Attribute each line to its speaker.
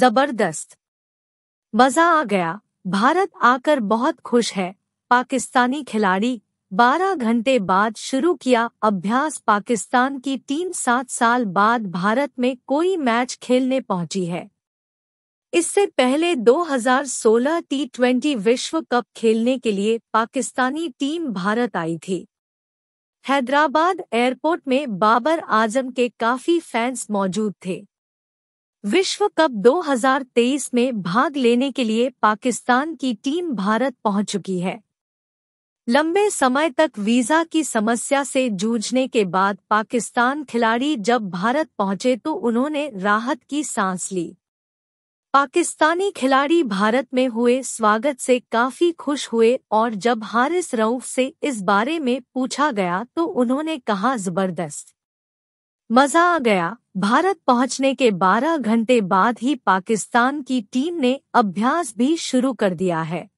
Speaker 1: जबरदस्त मजा आ गया भारत आकर बहुत खुश है पाकिस्तानी खिलाड़ी 12 घंटे बाद शुरू किया अभ्यास पाकिस्तान की टीम सात साल बाद भारत में कोई मैच खेलने पहुंची है इससे पहले 2016 ट्वेंटी विश्व कप खेलने के लिए पाकिस्तानी टीम भारत आई थी हैदराबाद एयरपोर्ट में बाबर आजम के काफी फैंस मौजूद थे विश्व कप 2023 में भाग लेने के लिए पाकिस्तान की टीम भारत पहुंच चुकी है लंबे समय तक वीजा की समस्या से जूझने के बाद पाकिस्तान खिलाड़ी जब भारत पहुंचे तो उन्होंने राहत की सांस ली पाकिस्तानी खिलाड़ी भारत में हुए स्वागत से काफी खुश हुए और जब हारिस रऊफ से इस बारे में पूछा गया तो उन्होंने कहा जबरदस्त मजा आ गया भारत पहुंचने के 12 घंटे बाद ही पाकिस्तान की टीम ने अभ्यास भी शुरू कर दिया है